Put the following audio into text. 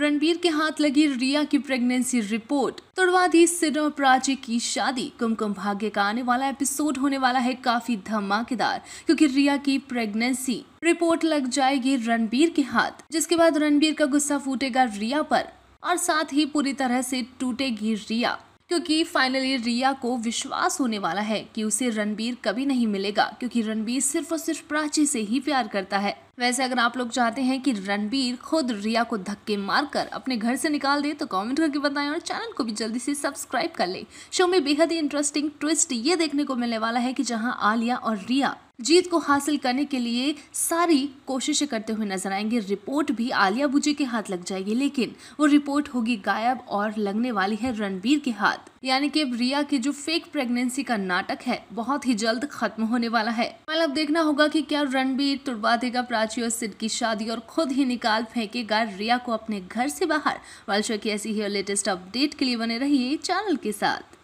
रणबीर के हाथ लगी रिया की प्रेगनेंसी रिपोर्ट तोड़वा दी सिर और प्राची की शादी कुमकुम भाग्य का आने वाला एपिसोड होने वाला है काफी धमाकेदार क्योंकि रिया की प्रेगनेंसी रिपोर्ट लग जाएगी रणबीर के हाथ जिसके बाद रणबीर का गुस्सा फूटेगा रिया पर और साथ ही पूरी तरह से टूटेगी रिया क्योंकि फाइनली रिया को विश्वास होने वाला है कि उसे रणबीर कभी नहीं मिलेगा क्योंकि रणबीर सिर्फ और सिर्फ प्राची से ही प्यार करता है वैसे अगर आप लोग चाहते हैं कि रणबीर खुद रिया को धक्के मारकर अपने घर से निकाल दे तो कमेंट करके बताएं और चैनल को भी जल्दी से सब्सक्राइब कर लें शो में बेहद ही इंटरेस्टिंग ट्विस्ट ये देखने को मिलने वाला है कि जहां आलिया और रिया जीत को हासिल करने के लिए सारी कोशिशें करते हुए नजर आएंगे रिपोर्ट भी आलिया बुजे के हाथ लग जाएगी लेकिन वो रिपोर्ट होगी गायब और लगने वाली है रणबीर के हाथ यानी कि अब रिया की जो फेक प्रेगनेंसी का नाटक है बहुत ही जल्द खत्म होने वाला है मतलब अब देखना होगा कि क्या रणबीर तुड़वा देगा प्राची और सिद्ध की शादी और खुद ही निकाल फेंकेगा रिया को अपने घर से बाहर वर्ल्ड की ऐसी ही लेटेस्ट अपडेट के लिए बने रही चैनल के साथ